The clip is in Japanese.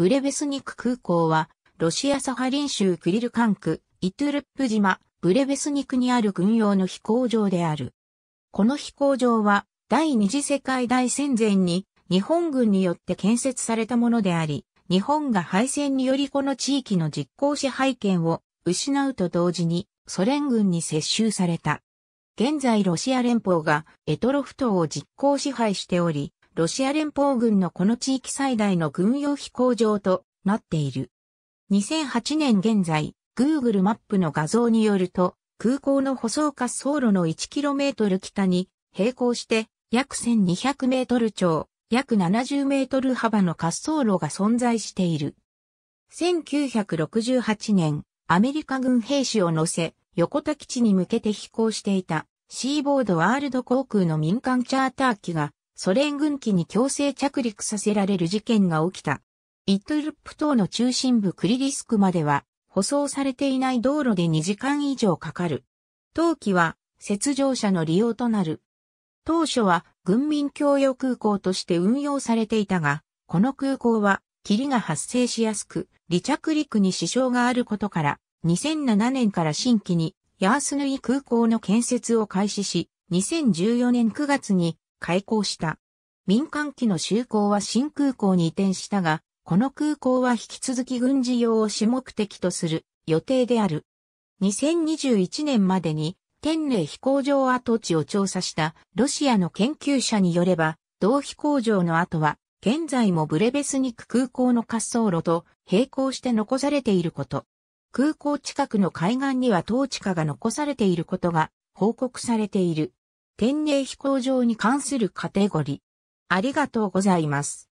ブレベスニク空港は、ロシアサハリン州クリル管区、イトゥルップ島、ブレベスニクにある軍用の飛行場である。この飛行場は、第二次世界大戦前に、日本軍によって建設されたものであり、日本が敗戦によりこの地域の実効支配権を失うと同時に、ソ連軍に接収された。現在ロシア連邦がエトロフ島を実効支配しており、ロシア連邦軍のこの地域最大の軍用飛行場となっている。2008年現在、Google マップの画像によると、空港の舗装滑走路の 1km 北に、並行して約 1200m 長、約 70m 幅の滑走路が存在している。1968年、アメリカ軍兵士を乗せ、横田基地に向けて飛行していた、シーボードワールド航空の民間チャーター機が、ソ連軍機に強制着陸させられる事件が起きた。イトルップ島の中心部クリリスクまでは、舗装されていない道路で2時間以上かかる。冬季は、雪上車の利用となる。当初は、軍民共用空港として運用されていたが、この空港は、霧が発生しやすく、離着陸に支障があることから、2007年から新規に、ヤースヌイ空港の建設を開始し、2014年9月に開港した。民間機の就航は新空港に移転したが、この空港は引き続き軍事用を主目的とする予定である。2021年までに天霊飛行場跡地を調査したロシアの研究者によれば、同飛行場の跡は現在もブレベスニク空港の滑走路と並行して残されていること。空港近くの海岸には統治下が残されていることが報告されている。天然飛行場に関するカテゴリー。ありがとうございます。